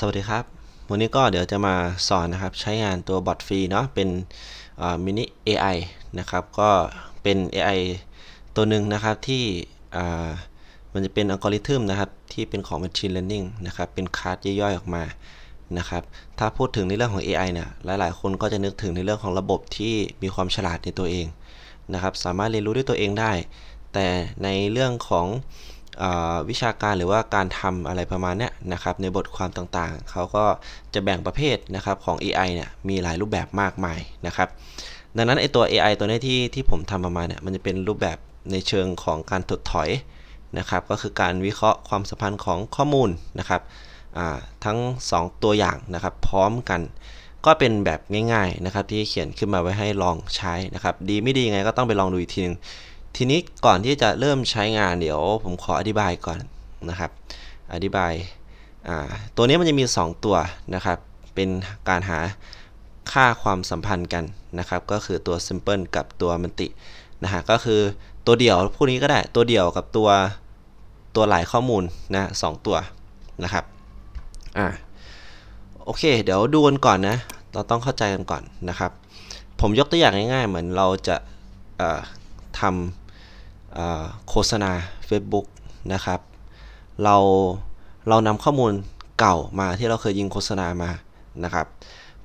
สวัสดีครับ วันนี้ก็เดี๋ยวจะมาสอนนะครับ ใช้งานตัวบอทฟรีเนาะ เป็นมินิ AI นะครับ ก็เป็น AI ตัวหนึ่งนะครับที่มันจะเป็นอัลกอริทึมนะครับที่เป็นของ Machine Learning นะครับเป็นคาร์ดย่อยๆออกมานะครับ ถ้าพูดถึงในเรื่องของ AI เนี่ย หลายๆคนก็จะนึกถึงในเรื่องของระบบที่มีความฉลาดในตัวเองนะครับสามารถเรียนรู้ด้วยตัวเองได้ แต่ในเรื่องของวิชาการหรือว่าการทำอะไรประมาณนี้นะครับในบทความต่างๆเขาก็จะแบ่งประเภทนะครับของ AI เนี่ยมีหลายรูปแบบมากมายนะครับดังนั้นไอตัว AI ตัวนี้ที่ที่ผมทำประมาณเนี่ยมันจะเป็นรูปแบบในเชิงของการถดถอยนะครับก็คือการวิเคราะห์ความสัมพันธ์ของข้อมูลนะครับทั้ง 2 ตัวอย่างนะครับพร้อมกันก็เป็นแบบง่ายๆนะครับที่เขียนขึ้นมาไว้ให้ลองใช้นะครับดีไม่ดียังไงก็ต้องไปลองดูอีกทีนึงทีนี้ก่อนที่จะเริ่มใช้งานเดี๋ยวผมขออธิบายก่อน นะครับอธิบาย ตัวนี้มันจะมี 2 ตัวนะครับเป็นการหาค่าความสัมพันธ์กันนะครับก็คือตัว simple กับตัวมันตินะฮะก็คือตัวเดี่ยวพวกนี้ก็ได้ ตัวเดี่ยวกับตัว ตัวหลายข้อมูลนะสตัว นะครับอ่าโอเคเดี๋ยวดูกัน ก่อนนะเราต้องเข้าใจกันก่อนนะครับ ผมยกตัวอย่างง่ายๆ เหมือนเราจะทำโฆษณา Facebook นะครับเราเรานำข้อมูลเก่ามาที่เราเคยยิงโฆษณามานะครับ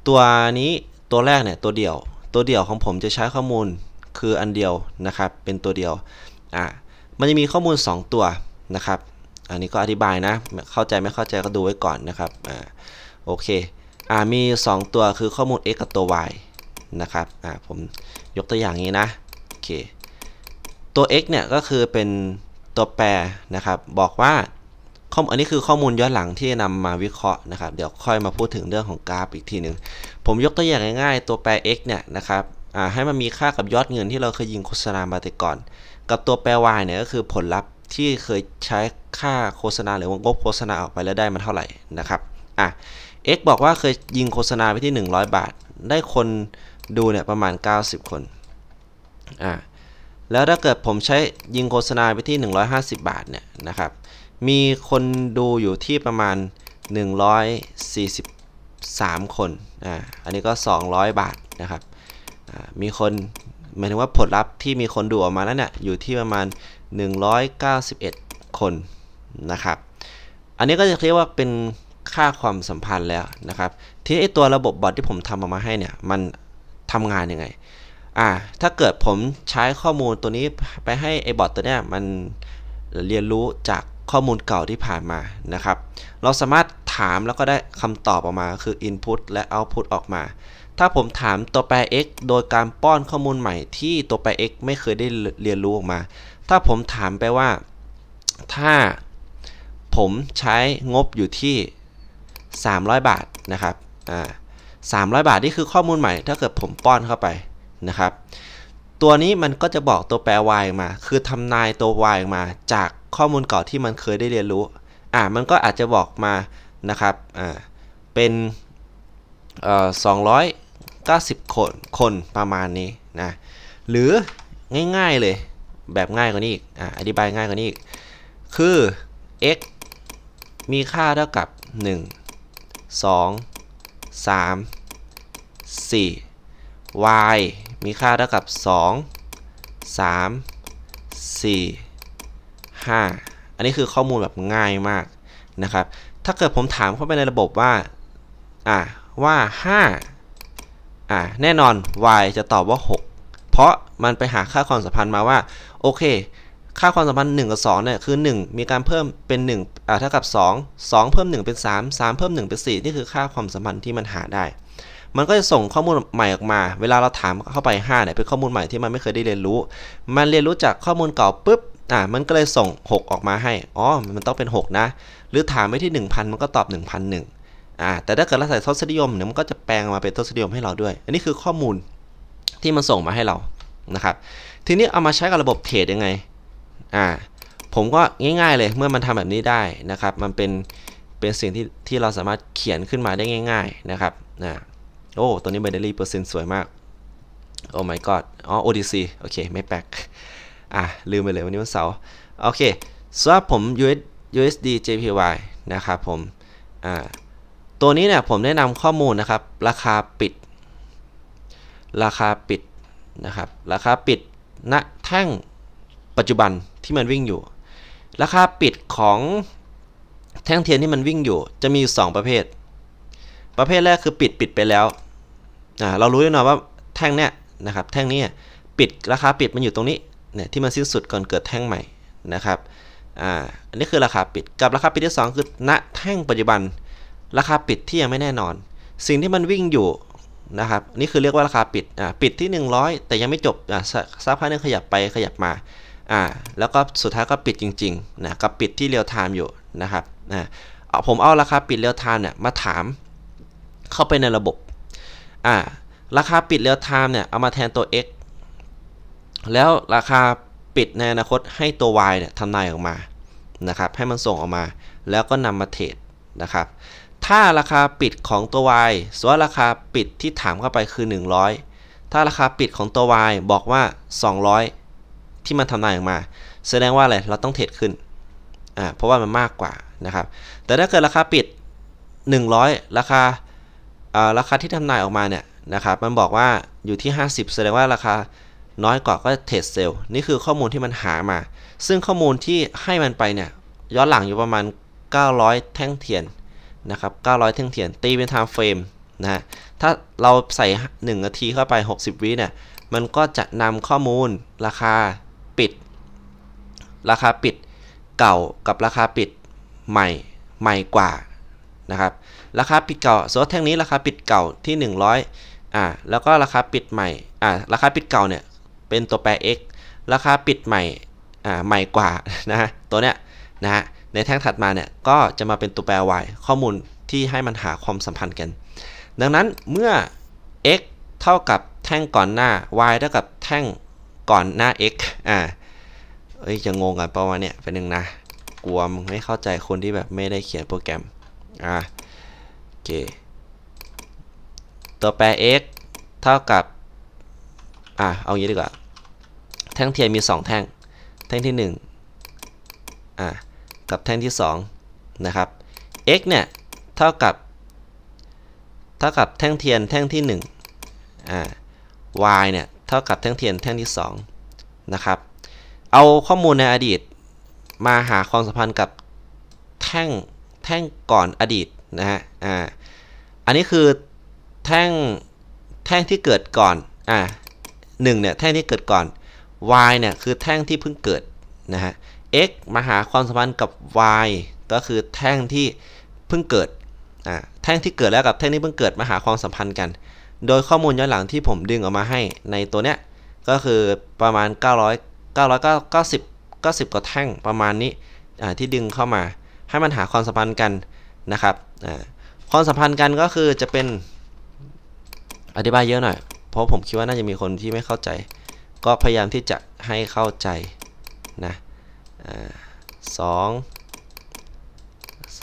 ตัวนี้ตัวแรกเนี่ยตัวเดียว ตัวเดียวของผมจะใช้ข้อมูลคืออันเดียวนะครับเป็นตัวเดียวอ่ะมันจะมีข้อมูล 2 ตัวนะครับ อันนี้ก็อธิบายนะเข้าใจไม่เข้าใจก็ดูไว้ก่อนนะครับอ่าโอเคอ่ามี 2 ตัวคือข้อมูล x กับตัว y นะครับอ่าผมยกตัวอย่างนี้นะโอเคตัว x เนี่ยก็คือเป็นตัวแปรนะครับบอกว่าข้อมูลอันนี้คือข้อมูลย้อนหลังที่นำมาวิเคราะห์นะครับ เดี๋ยวค่อยมาพูดถึงเรื่องของกราฟอีกทีหนึ่งผมยกตัวอย่างง่ายๆตัวแปร x เนี่ยนะครับให้มันมีค่ากับยอดเงินที่เราเคยยิงโฆษณามาแต่ก่อน กับตัวแปร y เนี่ยก็คือผลลัพธ์ที่เคยใช้ค่าโฆษณาหรือวงกบโฆษณาออกไปแล้วได้มันเท่าไหร่นะครับอ่ะ x บอกว่าเคยยิงโฆษณาไปที่ 100 บาท ได้คนดูเนี่ยประมาณ 90 คนอ่ะแล้วถ้าเกิดผมใช้ยิงโฆษณาไปที่ 150 บาทเนี่ยนะครับ มีคนดูอยู่ที่ประมาณ 143 คนอ่าอันนี้ก็ 200 บาทนะครับมีคนหมายถึงว่าผลลัพธ์ที่มีคนดูออกมาแล้วเนี่ยอยู่ที่ประมาณ 191 คนนะครับ อันนี้ก็จะเรียกว่าเป็นค่าความสัมพันธ์แล้วนะครับทีนี้ตัวระบบบอทที่ผมทำออกมาให้เนี่ยมันทำงานยังไงอ่าถ้าเกิดผมใช้ข้อมูลตัวนี้ไปให้ไอบอทตัวเนี้ยมันเรียนรู้จากข้อมูลเก่าที่ผ่านมานะครับ เราสามารถถามแล้วก็ได้คำตอบออกมาคือ Input และ Output ออกมา ถ้าผมถามตัวแปร x โดยการป้อนข้อมูลใหม่ที่ตัวแปร x ไม่เคยได้เรียนรู้ออกมา ถ้าผมถามไปว่าถ้าผมใช้งบอยู่ที่ 300 บาทนะครับอ่า300 บาทนี่คือข้อมูลใหม่ ถ้าเกิดผมป้อนเข้าไปนะครับ ตัวนี้มันก็จะบอกตัวแปร y มา คือทำนายตัว y มาจากข้อมูลเก่าที่มันเคยได้เรียนรู้ อ่า มันก็อาจจะบอกมา นะครับ อ่า เป็นเอ่อ290 คน คนประมาณนี้นะ หรือง่ายๆเลย แบบง่ายกว่านี้อีกอ่าอธิบายง่ายกว่านี้อีก คือ x มีค่าเท่ากับ 1 2 3 4 y มีค่าเท่ากับ 2 3 4 5 อันนี้คือข้อมูลแบบง่ายมากนะครับ ถ้าเกิดผมถามเข้าไปในระบบว่า อ่า ว่า5อ่า แน่นอน y จะตอบว่า 6 เพราะมันไปหาค่าความสัมพันธ์มาว่า โอเค ค่าความสัมพันธ์1กับ2เนี่ยคือ 1 มีการเพิ่มเป็น1อ่า เท่ากับ2 2 เพิ่ม1เป็น3 3 เพิ่ม1เป็น 4 นี่คือค่าความสัมพันธ์ที่มันหาได้มันก็จะส่งข้อมูลใหม่ออกมา เวลาเราถามเข้าไป 5เนี่ยเป็นข้อมูลใหม่ที่มันไม่เคยได้เรียนรู้ มันเรียนรู้จากข้อมูลเก่าปุ๊บ อ่ะมันก็เลยส่ง 6 ออกมาให้ อ๋อ มันต้องเป็น 6 นะ หรือถามไปที่ 1000 มันก็ตอบ 1001อ่า แต่ถ้าเกิดเราใส่ทศนิยมเนี่ย มันก็จะแปลงมาเป็นทศนิยมให้เราด้วย อันนี้คือข้อมูลที่มันส่งมาให้เรา นะครับ ทีนี้เอามาใช้กับระบบเทรดยังไง อ่า ผมก็ง่าย ๆ เลย เมื่อมันทำแบบนี้ได้นะครับ มันเป็น เป็นสิ่งที่ที่เราสามารถเขียนขึ้นมาได้ง่าย ๆ นะครับ นะโอ้ ตัวนี้ binary เปอร์เซ็นต์สวยมาก โอ้ my god อ๋อ ODC โอเค ไม่แปลกอ่ะลืมไปเลยวันนี้วันเสาร์ โอเคสวัสดผม US USD JPY นะครับผมอ่าตัวนี้เนี่ยผมแนะนำข้อมูลนะครับ ราคาปิด ราคาปิด นะครับ ราคาปิดณแท่งปัจจุบันที่มันวิ่งอยู่ ราคาปิดของแท่งเทียนที่มันวิ่งอยู่ จะมีอยู่2ประเภทประเภทแรกคือปิดปิดไปแล้ว เรารู้แน่นอนว่าแท่งเนี้ยนะครับแท่งนี้ปิดราคาปิดมันอยู่ตรงนี้เนี่ยที่มันสิ้นสุดก่อนเกิดแท่งใหม่นะครับอ่าอันนี้คือราคาปิดกับราคาปิดที่2คือ ณแท่งปัจจุบันราคาปิดที่ยังไม่แน่นอน สิ่งที่มันวิ่งอยู่นะครับนี่คือเรียกว่าราคาปิดอ่าปิดที่ 100 แต่ยังไม่จบอ่าสักพักนึงขยับไปขยับมาอ่าแล้วก็สุดท้ายก็ปิดจริงๆนะกับปิดที่เรียลไทม์อยู่นะครับอ่าผมเอาราคาปิดเรียลไทม์เนี่ยมาถามเข้าไปในระบบอ่าราคาปิดเรียลไทม์เนี่ยเอามาแทนตัว x แล้วราคาปิดในอนาคตให้ตัว y เนี่ยทำนายออกมา นะครับ ให้มันส่งออกมา แล้วก็นำมาเทรดนะครับ ถ้าราคาปิดของตัว y สมวตราคาปิดที่ถามเข้าไปคือ 100 ถ้าราคาปิดของตัว y บอกว่า 200 ที่มันทำนายออกมา แสดงว่าอะไร เราต้องเทรดขึ้น อ่า เพราะว่ามันมากกว่านะครับ แต่ถ้าเกิดราคาปิด 100 ราคาราคาที่ทำนายออกมาเนี่ยนะครับมันบอกว่าอยู่ที่ 50แสดงว่าราคาน้อยกว่าก็เทรดเซลล์ นี่คือข้อมูลที่มันหามา ซึ่งข้อมูลที่ให้มันไปเนี่ยย้อนหลังอยู่ประมาณ 900 แท่งเทียนนะครับ900 แท่ง เทียน ตีเป็นไทม์เฟรมนะะถ้าเราใส่1นาทีเข้าไป 60 วิเนี่ยมันก็จะนำข้อมูลราคาปิด ราคาปิดเก่ากับราคาปิดใหม่ใหม่กว่านะครับราคาปิดเก่าโซนแท่งนี้ราคาปิดเก่าที่ 100อ่าแล้วก็ราคาปิดใหม่อ่าราคาปิดเก่าเนี่ยเป็นตัวแปร x ราคาปิดใหม่อ่าใหม่กว่านะฮะตัวเนี้ยนะฮะในแท่งถัดมาเนี่ยก็จะมาเป็นตัวแปร y ข้อมูลที่ให้มันหาความสัมพันธ์กัน ดังนั้นเมื่อ x เท่ากับแท่งก่อนหน้า y เท่ากับแท่งก่อนหน้า x อ่าเอ้ยจะงงกันประมาณเนี่ยเป็นหนึ่งนะกลัวมึงไม่เข้าใจคนที่แบบไม่ได้เขียนโปรแกรมอ่าเค ตัวแปร x เท่ากับ อ่ะเอางี้ดีกว่า แท่งเทียนมี 2 แท่ง แท่งที่ 1 อ่ะกับแท่งที่2นะครับ x เนี่ย เท่ากับ เท่ากับแท่งเทียนแท่งที่1อ่า y เนี่ย เท่ากับแท่งเทียนแท่งที่2นะครับ เอาข้อมูลในอดีตมาหาความสัมพันธ์กับแท่ง แท่งก่อนอดีตนะฮะ อ่า อันนี้คือแท่ง แท่งที่เกิดก่อน อ่าหนึ่งเนี่ยแท่งที่เกิดก่อน y เนี่ยคือแท่งที่เพิ่งเกิดนะฮะ x มาหาความสัมพันธ์กับ y ก็คือแท่งที่เพิ่งเกิด อ่า แท่งที่เกิดแล้วกับแท่งที่เพิ่งเกิดมาหาความสัมพันธ์กัน โดยข้อมูลย้อนหลังที่ผมดึงออกมาให้ในตัวเนี้ย ก็คือประมาณ900 990 90กว่าแท่งประมาณนี้ที่ดึงเข้ามาให้มันหาความสัมพันธ์กันนะครับความสัมพันธ์กันก็คือจะเป็นอธิบายเยอะหน่อย เพราะผมคิดว่าน่าจะมีคนที่ไม่เข้าใจ ก็พยายามที่จะให้เข้าใจนะสอง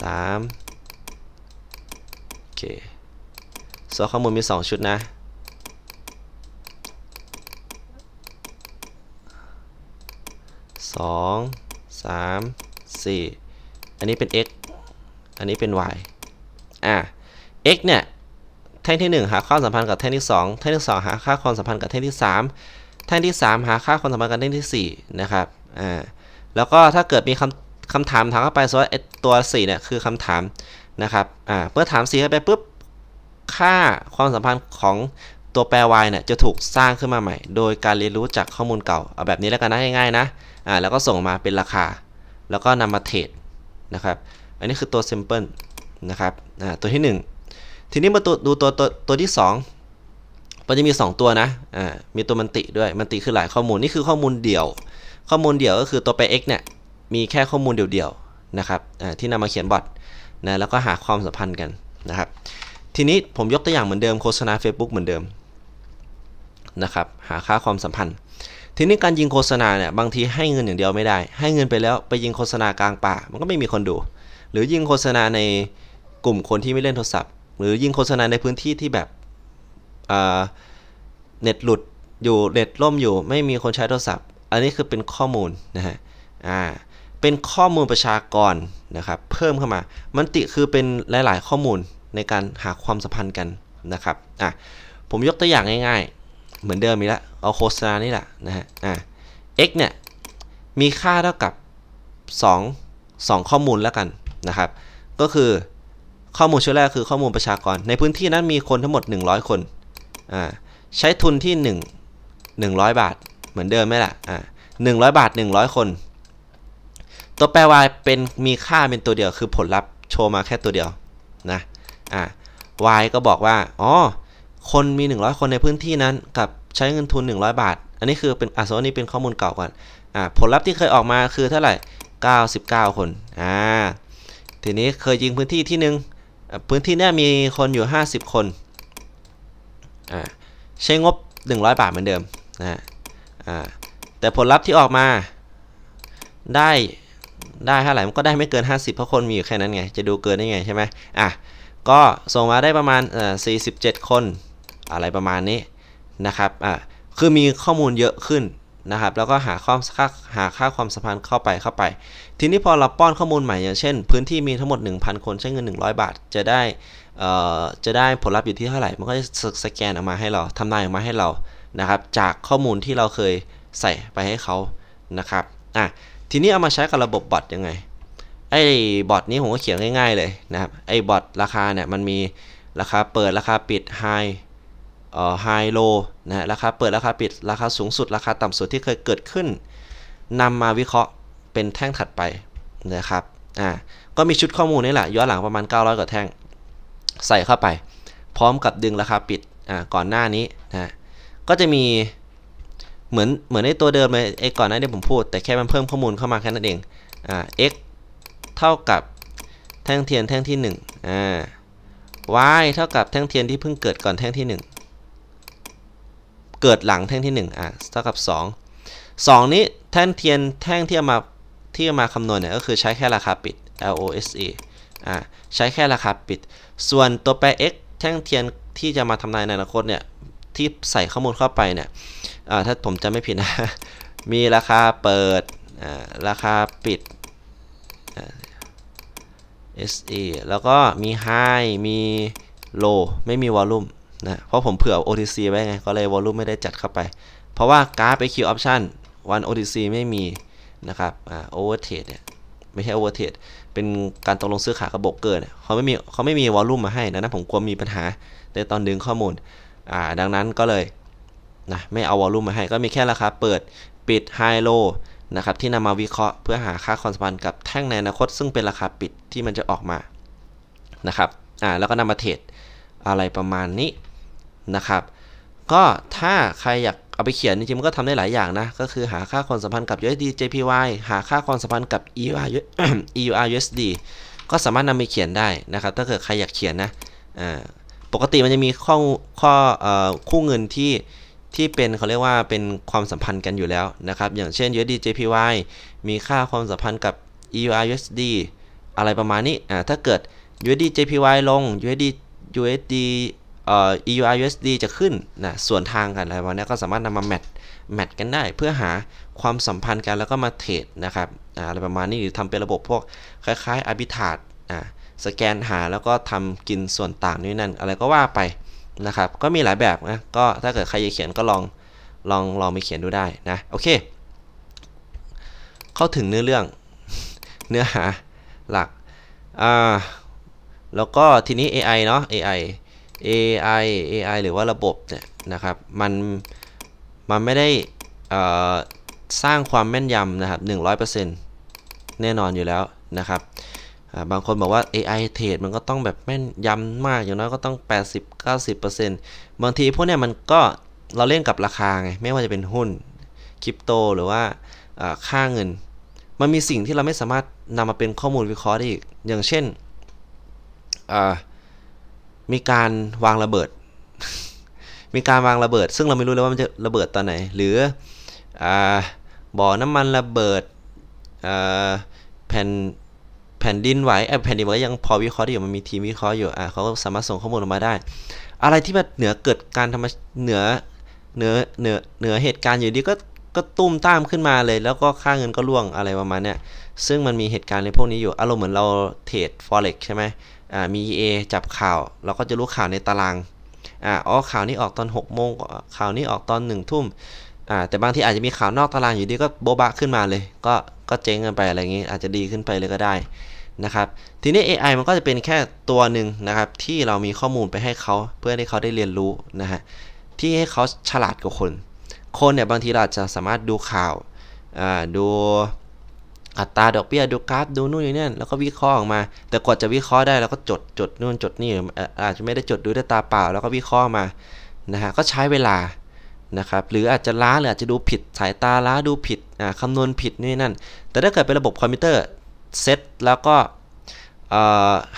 สามโอเค สองข้อมูลมี 2 ชุดนะสสองามสี่อันนี้เป็น x อันนี้เป็น y อ่ะ x เนี่ยแท่งที่ 1 หาค่าสัมพันธ์กับแท่งที่ 2 แท่งที่ 2 หาค่าความสัมพันธ์กับแท่งที่ 3 แท่งที่ 3 หาค่าความสัมพันธ์กับแท่งที่4นะครับอ่าแล้วก็ถ้าเกิดมีคำคำถามถามเข้าไปสว่าตัว4เนี่ยคือคำถามนะครับอ่าเมื่อถาม4เข้าไปปุ๊บค่าความสัมพันธ์ของตัวแปร y เนี่ยจะถูกสร้างขึ้นมาใหม่โดยการเรียนรู้จากข้อมูลเก่าเอาแบบนี้แล้วกันนะง่ายๆนะอ่าแล้วก็ส่งมาเป็นราคา แล้วก็นำมาเทรดนะครับอันนี้คือตัว simple นะครับตัวที่ 1 ทีนี้มาดูตัวตัวตัวที่2มันจะมี 2 ตัวนะมีตัวมันติด้วยมันติคือหลายข้อมูลนี่คือข้อมูลเดี่ยว ข้อมูลเดี่ยวก็คือตัวไป x เนี่ยมีแค่ข้อมูลเดี่ยวๆนะครับที่นำมาเขียนบอทนะ แล้วก็หาความสัมพันธ์กันนะครับทีนี้ผมยกตัวอย่างเหมือนเดิมโฆษณา Facebook เหมือนเดิมนะครับหาค่าความสัมพันธ์ทีนี้การยิงโฆษณาเนี่ยบางทีให้เงินอย่างเดียวไม่ได้ ให้เงินไปแล้วไปยิงโฆษณากลางป่ามันก็ไม่มีคนดู หรือยิงโฆษณาในกลุ่มคนที่ไม่เล่นโทรศัพท์หรือยิงโฆษณาในพื้นที่ที่แบบเน็ตหลุดอยู่เน็ตล่มอยู่ ไม่มีคนใช้โทรศัพท์ อันนี้คือเป็นข้อมูล นะฮะอ่าเป็นข้อมูลประชากรนะครับเพิ่มเข้ามา มันติคือเป็นหลายๆ ข้อมูลในการหาความสัมพันธ์กันนะครับอ่ะผมยกตัวอย่างง่ายๆ เหมือนเดิมอีกแล้วเอาโฆษณานี่แหละนะฮะอ่ะ x เนี่ยมีค่าเท่ากับ2 2ข้อมูลแล้วกันนะครับก็คือข้อมูลชุดแรกคือข้อมูลประชากรในพื้นที่นั้นมีคนทั้งหมด 100 คนอ่าใช้ทุนที่1 100 บาทเหมือนเดิมไหมล่ะอ่าหนึ่งร้อยบาท 100 คน ตัวแปร y เป็นมีค่าเป็นตัวเดียวคือผลลัพธ์โชว์มาแค่ตัวเดียวนะอ่า y ก็บอกว่าอ๋อคนมี 100 คนในพื้นที่นั้น กับใช้เงินทุน 100 บาทอันนี้คือเป็นอ่ะสนี้เป็นข้อมูลเก่าก่อนอ่าผลลัพธ์ที่เคยออกมาคือเท่าไหร่99 คนอ่าทีนี้เคยยิงพื้นที่ที่หนึ่งพื้นที่นี่มีคนอยู่ 50 คน ใช้งบ 100 บาทเหมือนเดิมนะแต่ผลลัพธ์ที่ออกมา ได้ ได้เท่าไหร่มันก็ได้ไม่เกิน 50 เพราะคนมีอยู่แค่นั้นไง จะดูเกินได้ไงใช่ไหมอ่ะ ก็ส่งมาได้ประมาณ่47 คน อะไรประมาณนี้นะครับ อ่ะคือมีข้อมูลเยอะขึ้นนะครับแล้วก็หาข้อค่าหาค่าความสัมพันธ์เข้าไปเข้าไป ทีนี้พอเราป้อนข้อมูลใหม่อย่างเช่นพื้นที่มีทั้งหมด 1,000 คนใช้เงิน 100 บาท จะได้จะได้ผลลัพธ์อยู่ที่เท่าไหร่มันก็จะสแกนออกมาให้เราทำนายออกมาให้เรานะครับจากข้อมูลที่เราเคยใส่ไปให้เขานะครับอ่ะทีนี้เอามาใช้กับระบบบอทยังไงไอ้บอทนี้ผมก็เขียนง่ายๆ เลยนะครับไอ้บอทราคาเนี่ยมันมีราคาเปิดราคาปิด high ไฮโลนะราคาเปิดราคาปิดราคาสูงสุดราคาต่ำสุดที่เคยเกิดขึ้นนำมาวิเคราะห์เป็นแท่งถัดไปนะครับอ่าก็มีชุดข้อมูลนี่แหละย้อนหลังประมาณ 900กว่าแท่งใส่เข้าไป พร้อมกับดึงราคาปิดอ่าก่อนหน้านี้นะก็จะมีเหมือนเหมือนในตัวเดิมเลยไอ้ก่อนหน้านี้ผมพูด แต่แค่มันเพิ่มข้อมูลเข้ามาแค่นั้นเองอ่า x เท่ากับแท่งเทียนแท่งที่1อ่า y เท่ากับแท่งเทียนที่เพิ่งเกิดก่อนแท่งที่เกิดหลังแท่งที่1อ่ะเท่ากับ 2 2 นี้แท่งเทียนแท่งที่มาที่มาคำนวณเนี่ย ก็คือใช้แค่ราคาปิด LOSA อ่ะใช้แค่ราคาปิดส่วนตัวแปร x แท่งเทียนที่จะมาทำนายในอนาคตเนี่ย ที่ใส่ข้อมูลเข้าไปเนี่ยถ้าผมจะไม่ผิดนะ มีราคาเปิดราคาปิด s e แล้วก็มี high มี low ไม่มี volume นะเพราะผมเผื่อ OTC ไว้ไง ก็เลยวอลลุ่มไม่ได้จัดเข้าไป เพราะว่าการาฟไปคิวออปชั่นวัน OTC ไม่มีนะครับอ่าโอเวอร์เทรดเนี่ยไม่ใช่โอเวอร์เทรดเป็นการตกลงซื้อขายกะบอบกเกิเนเขาไม่มีเขาไม่มีวอลลุ่มมาให้นะนะผมกลัวมีปัญหาในตอนดึงข้อมูลอ่าดังนั้นก็เลยนะไม่เอาวอลลุ่มมาให้ก็มีแค่ราคาเปิดปิดไฮโลนะครับที่นำมาวิเคราะห์เพื่อหาค่าคอนสแตนต์กับแท่งในอนาคต ซึ่งเป็นราคาปิดที่มันจะออกมานะครับอ่าแล้วก็นำมาเทรดอะไรประมาณนี้นะครับก็ถ้าใครอยาก เอาไปเขียนจริงๆมันก็ทำได้หลายอย่างนะก็คือหาค่าความสัมพันธ์กับ USD JPY หาค่าความสัมพันธ์กับ EUR u s d ก็สามารถนำไปเขียนได้นะครับถ้าเกิดใครอยากเขียนนะปกติมันจะมีข้อข้อคู่เงินที่ที่เป็นเขาเรียกว่าเป็นความสัมพันธ์กันอยู่แล้วนะครับอย่างเช่น USD JPY มีค่าความสัมพันธ์กับ EUR USD อะไรประมาณนี้อ่าถ้าเกิด USD JPY ลง USD USD เอ่อ EURUSD จะขึ้นนะส่วนทางกันอะไรวันนี้ก็สามารถนำมาแมทแมทกันได้ เพื่อหาความสัมพันธ์กันแล้วก็มาเทรดนะครับอะไรประมาณนี้หรือทำเป็นระบบพวก คล้ายๆ arbitrage ะสแกนหาแล้วก็ทำกินส่วนต่างนี่นั่นอะไรก็ว่าไปนะครับก็มีหลายแบบนะก็ถ้าเกิดใครจะเขียนก็ลอง ลองลองไปเขียนดูได้นะโอเค เข้าถึงเนื้อเรื่องเนื้อหาหลักอ่าแล้วก็ทีนี้ AI เนาะ AI AI AI หรือว่าระบบเนี่ยนะครับมันมันไม่ได้สร้างความแม่นยำนะครับ100%แน่นอนอยู่แล้วนะครับบางคนบอกว่า AI เทรดมันก็ต้องแบบแม่นยำมาก อย่างน้อยก็ต้อง 80-90%บางทีพวกเนี้ยมันก็เราเล่นกับราคาไง ไม่ว่าจะเป็นหุ้นคริปโตหรือว่าค่าเงิน มันมีสิ่งที่เราไม่สามารถนำมาเป็นข้อมูลวิเคราะห์ได้อีกอย่างเช่นมีการวางระเบิด มีการวางระเบิด ซึ่งเราไม่รู้เลยว่ามันจะระเบิดตอนไหน หรืออบ่อน้ำมันระเบิดแผ่น แผ่นดินไหว แผ่นดินไหวยังพอวิเคราะห์อยู่ มันมีทีมวิเคราะห์อยู่เขาก็สามารถส่งข้อมูลออกมาได้ อะไรที่มันเหนือเกิดการทำเหนือเหนือเหนือเหนือเหตุการณ์อยู่ดีก็ก็ตุ้มตามขึ้นมาเลย แล้วก็ค่าเงินก็ร่วงอะไรประมาณเนี้ยซึ่งมันมีเหตุการณ์ในพวกนี้อยู่อารมณ์เหมือนเราเทรด forex ใช่ไหมมี EA จับข่าวเราก็จะรู้ข่าวในตารางอ๋อ๋อข่าวนี้ออกตอน6กโมงข่าวนี้ออกตอน1นึ่ทุ่มแต่บางที่อาจจะมีข่าวนอกตารางอยู่ดีก็โบบะขึ้นมาเลย ก็ก็เจ๊งกันไปอะไรอย่างนี้อาจจะดีขึ้นไปเลยก็ได้นะครับทีนี้ AI มันก็จะเป็นแค่ตัวหนึ่งนะครับที่เรามีข้อมูลไปให้เขาเพื่อให้เขาได้เรียนรู้นะฮะที่ให้เขาฉลาดกว่าคน คนเนี่ยบางทีเราจะสามารถดูข่าวดูอัตราดอกเบี้ยดูกราฟดูนู่นนี่นั่นแล้วก็วิเคราะห์ออกมา แต่กว่าจะวิเคราะห์ได้เราก็จดจดนู่นจดนี่อาจจะไม่ได้จดดูด้วยตาเปล่า แล้วก็วิเคราะห์มานะฮะก็ใช้เวลานะครับหรืออาจจะล้าหรืออาจจะดูผิดสายตาล้าดูผิดคำนวณผิดนี่นั่นแต่ถ้าเกิดเป็นระบบคอมพิวเตอร์เซตแล้วก็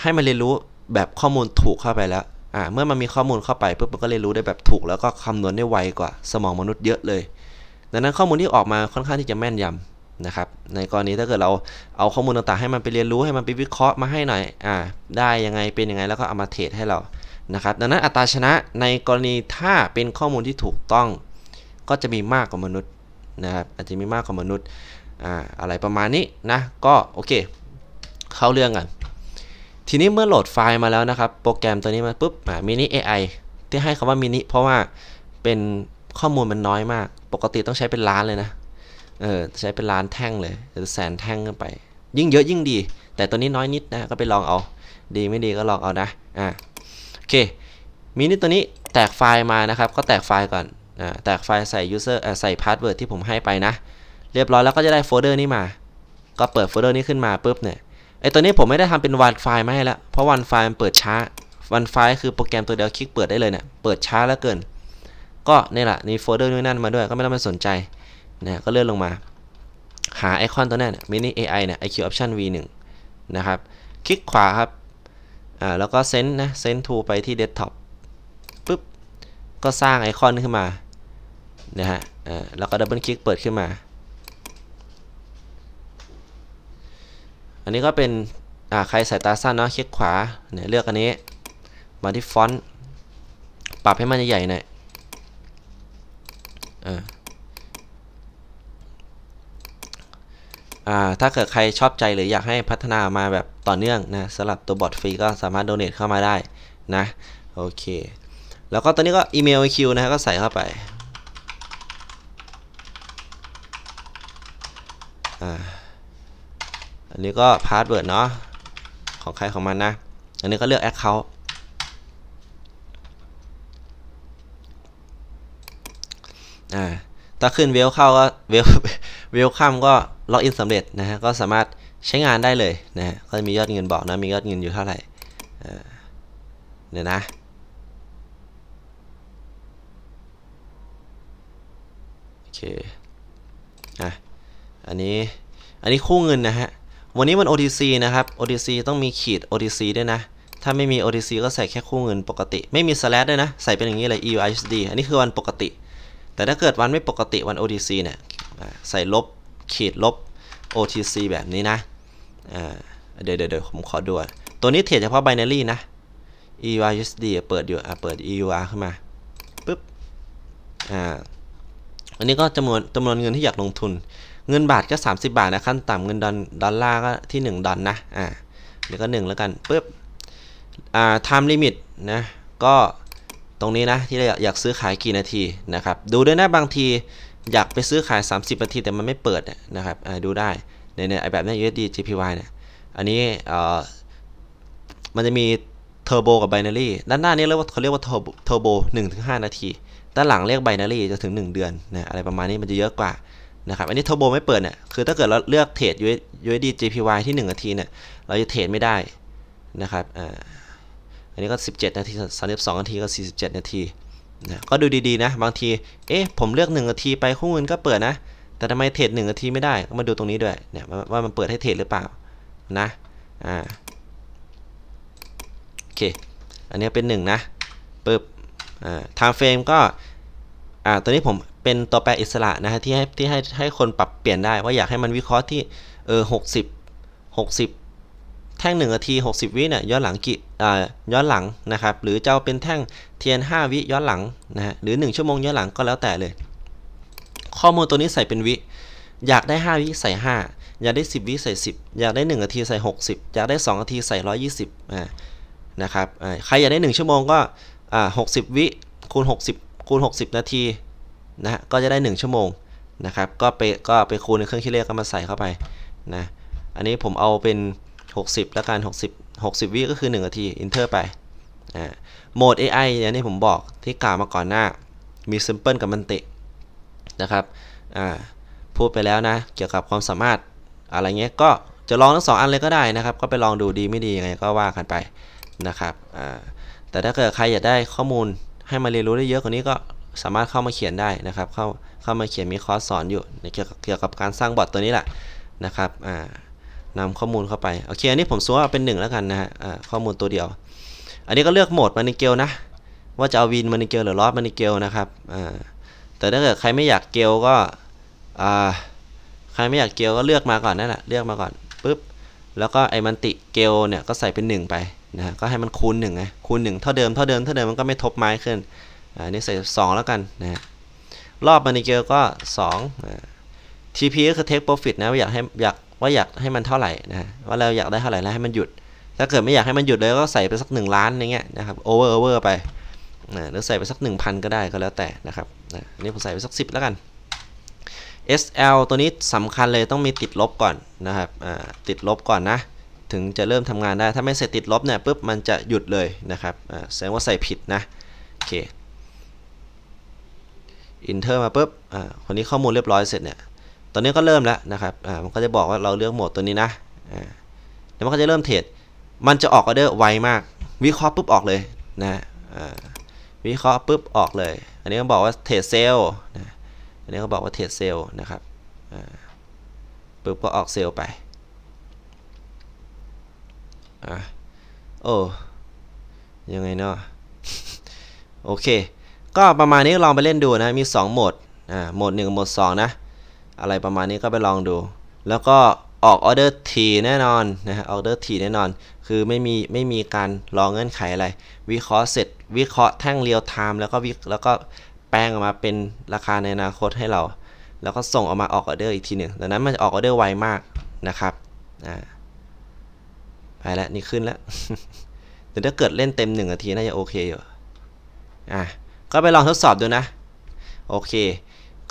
ให้มันเรียนรู้แบบข้อมูลถูกเข้าไปแล้วเมื่อมันมีข้อมูลเข้าไปปุ๊บมันก็เรียนรู้ได้แบบถูกแล้วก็คำนวณได้ไวกว่า สมองมนุษย์เยอะเลย ดังนั้นข้อมูลที่ออกมาค่อนข้างที่จะแม่นยำนะครับในกรณีถ้าเกิดเราเอาข้อมูลต่างๆให้มันไปเรียนรู้ให้มันไปวิเคราะห์มาให้หน่อยอ่าได้ยังไงเป็นยังไง แล้วก็เอามาเทรดให้เรานะครับดังนั้นอัตราชนะในกรณีถ้าเป็นข้อมูลที่ถูกต้อง ก็จะมีมากกว่ามนุษย์นะครับอาจจะมีมากกว่ามนุษย์อ่าอะไรประมาณนี้นะก็โอเคเข้าเรื่องกัน ทีนี้เมื่อโหลดไฟล์มาแล้วนะครับโปรแกรมตัวนี้มาปุ๊บอ่ามินิ AI ที่ให้คำว่ามินิเพราะว่าเป็นข้อมูลมันน้อยมาก ปกติต้องใช้เป็นล้านเลยนะเออใช้เป็นล้านแท่งเลยหรือแสนแท่งขึ้นไป ยิ่งเยอะยิ่งดี แต่ตัวนี้น้อยนิดนะก็ไปลองเอา ดีไม่ดีก็ลองเอานะอ่าโอเคมีนี่ตัวนี้แตกไฟล์มานะครับ ก็แตกไฟล์ก่อนอ่าแตกไฟล์ใส่ user อ่าใส่ password ที่ผมให้ไปนะ เรียบร้อยแล้วก็จะได้โฟลเดอร์นี้มาก็เปิดโฟลเดอร์นี้ขึ้นมาปุ๊บเนี่ยไอตัวนี้ผมไม่ได้ทำเป็นวันไฟล์ไม่ให้แล้วเพราะวันไฟล์มันเปิดช้าวันไฟล์คือโปรแกรมตัวเดียวคลิกเปิดได้เลยเนี่ยเปิดช้าแล้วเกิน ก็นี่แหละมีโฟลเดอร์นู่นนั่นมาด้วยก็ไม่ต้องไปสนใจนะก็เลื่อนลงมาหาไอคอนตัวนั้นเนี่ย mini AI เนี่ย IQ option V1 นะครับ คลิกขวาครับ อ่า แล้วก็เซนต์นะเซนต์ทูไปที่ desktop ปุ๊บ ก็สร้างไอคอนขึ้นมา นะฮะอ่าแล้วก็ดับเบิลคลิกเปิดขึ้นมา อันนี้ก็เป็น อ่า ใครสายตาสั้นเนาะ คลิกขวา เนี่ย เลือกอันนี้ มาที่ฟอนต์ปรับให้มันใหญ่ๆหน่อยอ่าถ้าเกิดใครชอบใจหรืออยากให้พัฒนามาแบบต่อเนื่องนะสำหรับตัวบอทฟรีก็สามารถโดเนตเข้ามาได้นะโอเคแล้วก็ตอนนี้ก็อีเมลคิวนะก็ใส่เข้าไปอันนี้ก็พาสเวิร์ดเนาะของใครของมันนะ อันนี้ก็เลือก Account อ่า ถ้าขึ้นเวลเข้าก็เวลวลคัมก็ล็อกอินสำเร็จนะฮะ ก็สามารถใช้งานได้เลยนะฮะ ก็จะมียอดเงินบอกนะ มียอดเงินอยู่เท่าไหร่เดี๋ยวนะ โอเค อ่ะ อันนี้ อันนี้คู่เงินนะฮะ วันนี้มัน OTC นะครับ OTC ต้องมีขีด OTC ด้วยนะ ถ้าไม่มี OTC ก็ใส่แค่คู่เงินปกติ ไม่มีส a s h ด้วยนะ ใส่เป็นอย่างนี้เลย EUSD อันนี้คือวันปกติ แต่ถ้าเกิดวันไม่ปกติวัน OTC เนี่ยใส่ลบขีดลบ OTC แบบนี้นะเดี๋ยวเดี๋ยวผมขอดูตัวนี้เทรดเฉพาะ binary นะ EURUSD เปิดอยู่เปิด EUR ขึ้นมาปุ๊บอันนี้ก็จำนวนจำนวนเงินที่อยากลงทุน เงินบาทก็ 30 บาทนะ ขั้นต่ำเงินดอลดอลลาร์ก็ที่ 1ดอลนะอ่าเดี๋ยวก็ 1 แล้วกันปุ๊บอ่า time limit นะ ก็ตรงนี้นะที่เราอยากซื้อขายกี่นาทีนะครับ ดูด้วยนะบางทีอยากไปซื้อขาย 30นาทีแต่มันไม่เปิดนะครับดูได้เนี่ยเนียแบบนี้ USD GPY เนี่ยอันนี้มันจะมีเทอร์โบกับไบนารีด้านหน้านี้เรียกว่าเขาเรียกว่าเทอร์โบหนึ่งถึงห้านาที ด้านหลังเรียกไบนารีจะถึง 1 เดือนนะอะไรประมาณนี้มันจะเยอะกว่านะครับอันนี้เทอร์โบไม่เปิดเนี่ยคือถ้าเกิดเราเลือกเทรด USD JPY ที่1นาทีเนี่ยเราจะเทรดไม่ได้นะครับออันนี้ก็ 17นาที32นาทีก็47 นาทีนะก็ดูดี ๆ นะ บางที เอ๊ะ ผมเลือก1นาทีไปคู่เงินก็เปิดนะ แต่ทำไมเทรดหนึ่งนาทีไม่ได้ก็มาดูตรงนี้ด้วยเนี่ยว่ามันเปิดให้เทรดหรือเปล่า นะ อ่าโอเคอันนี้เป็น 1 นะปึ๊บ อ่าไทม์เฟรมก็ อ่า ตัวนี้ผมเป็นตัวแปรอิสระนะฮะที่ให้ที่ให้ให้คนปรับเปลี่ยนได้ ว่าอยากให้มันวิเคราะห์ที่เออหกสิบหกสิบแท่ง1นาที 60 วิเนี่ยย้อนหลังกี่ย้อนหลังนะครับหรือจะเป็นแท่งเทียน5วิย้อนหลังนะฮะหรือ 1 ชั่วโมงย้อนหลังก็แล้วแต่เลยข้อมูลตัวนี้ใส่เป็นวิอยากได้ 5 วิใส่ 5 อยากได้ 10 วิใส่10 อยากได้1นาทีใส่ 60 อยากได้2นาทีใส่ 120อ่านะครับใครอยากได้1ชั่วโมงก็อ่า60 วิคูณ60คูณ60 นาทีนะก็จะได้ 1 ชั่วโมงนะครับก็ไปก็ไปคูณในเครื่องคิดเลขก็มาใส่เข้าไปนะอันนี้ผมเอาเป็น60แล้วกัน 60 60วิก็คือ1นาที อินเทอร์ไปโหมด AI เนี่ยนี่ผมบอกที่กล่าวมาก่อนหน้ามี simple กับมันตินะครับพูดไปแล้วนะ เกี่ยวกับความสามารถ อะไรเงี้ยก็จะลองทั้งสองอันเลยก็ได้นะครับ ก็ไปลองดูดีไม่ดียังไงก็ว่ากันไปนะครับ แต่ถ้าเกิดใครอยากได้ข้อมูลให้มาเรียนรู้ได้เยอะกว่านี้ก็สามารถเข้ามาเขียนได้นะครับเข้าเข้ามาเขียนมีคอร์สสอนอยู่เกี่ยวกับเกี่ยวกับการสร้างบอทตัวนี้แหละนะครับอ่านำข้อมูลเข้าไปโอเคอันนี้ผมสัมวเป็น1แล้วกันนะฮะข้อมูลตัวเดียว อันนี้ก็เลือกโหมดมานิเกลนะว่าจะเอา วินมานิเกลหรือลอสมานิเกลนะครับแต่ถ้าเกิดใครไม่อยากเกลก็ใครไม่อยากเกลก็เลือกมาก่อนนั่นแหละเลือกมาก่อนปุ๊บแล้วก็ไอ้มันติเกลเนี่ยก็ใส่เป็น 1 ไปนะก็ให้มันคูณ1ไงคูณ1เท่าเดิมเท่าเดิมเท่าเดิมมันก็ไม่ทบไม้ขึ้นอันนี้ใส่2 แล้วกันนะรอบมานิเกลก็2 TP ก็คือ take profit นะอยากให้อยากว่าอยากให้มันเท่าไหร่นะว่าเราอยากได้เท่าไหร่แล้วให้มันหยุด ถ้าเกิดไม่อยากให้มันหยุดเลยก็ใส่ไปสัก 1 ล้านอย่างเงี้ยนะครับโอเวอร์โอเวอร์ไปนะหรือใส่ไปสัก 1,000 ก็ได้ก็แล้วแต่นะครับนะนี่ผมใส่ไปสัก 10แล้วกัน SL ตัวนี้สำคัญเลยต้องมีติดลบก่อนนะครับติดลบก่อนนะถึงจะเริ่มทำงานได้ถ้าไม่ใส่ติดลบเนี่ยปุ๊บมันจะหยุดเลยนะครับแสดงว่าใส่ผิดนะโอเคอินเทอร์มาปุ๊บคนนี้ข้อมูลเรียบร้อยเสร็จเนี่ยตอนนี้ก็เริ่มแล้วนะครับอ่ามันก็จะบอกว่าเราเลือกโหมดตัวนี้นะอ่าี๋ยวมันก็จะเริ่มเทรด มันจะออกออเดอร์ไวมาก วิเคราะห์ปุ๊บออกเลยนะอ่าวิเคราะห์ปุ๊บออกเลย อันนี้ก็บอกว่าเทรดเซลนะอันนี้ก็บอกว่าเทรดเซลนะครับอ่าปุ๊บก็ออกเซลไปอ่าโอ้ยังไงเนาะ โอเค ก็ประมาณนี้ลองไปเล่นดูนะ มี2โหมดอ่าโหมด1โหมด2นะอะไรประมาณนี้ก็ไปลองดู แล้วก็ออกออเดอร์ทีแน่นอนนะฮะออเดอร์ทีแน่นอน คือไม่มีไม่มีการรองเงื่อนไขอะไรวิเคราะห์เสร็จวิเคราะห์แท่งเรียวไทม์แล้วก็วิแล้วก็แปลงออกมาเป็นราคาในอนาคตให้เรา แล้วก็ส่งออกมาออกออเดอร์อีกทีหนึ่งดังนั้นมันจะออกออเดอร์ไวมากนะครับอ่าไปแล้วนี่ขึ้นแล้วแต่ถ้าเกิดเล่นเต็มหนึ่งนาทีน่าจะโอเคอยู่อ่ะก็ไปลองทดสอบดูนะโอเค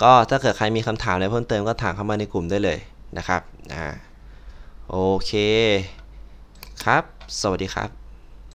ก็ถ้าเกิดใครมีคำถามอะไรเพิ่มเติมก็ถามเข้ามาในกลุ่มได้เลยนะครับอ่าโอเคครับ สวัสดีครับ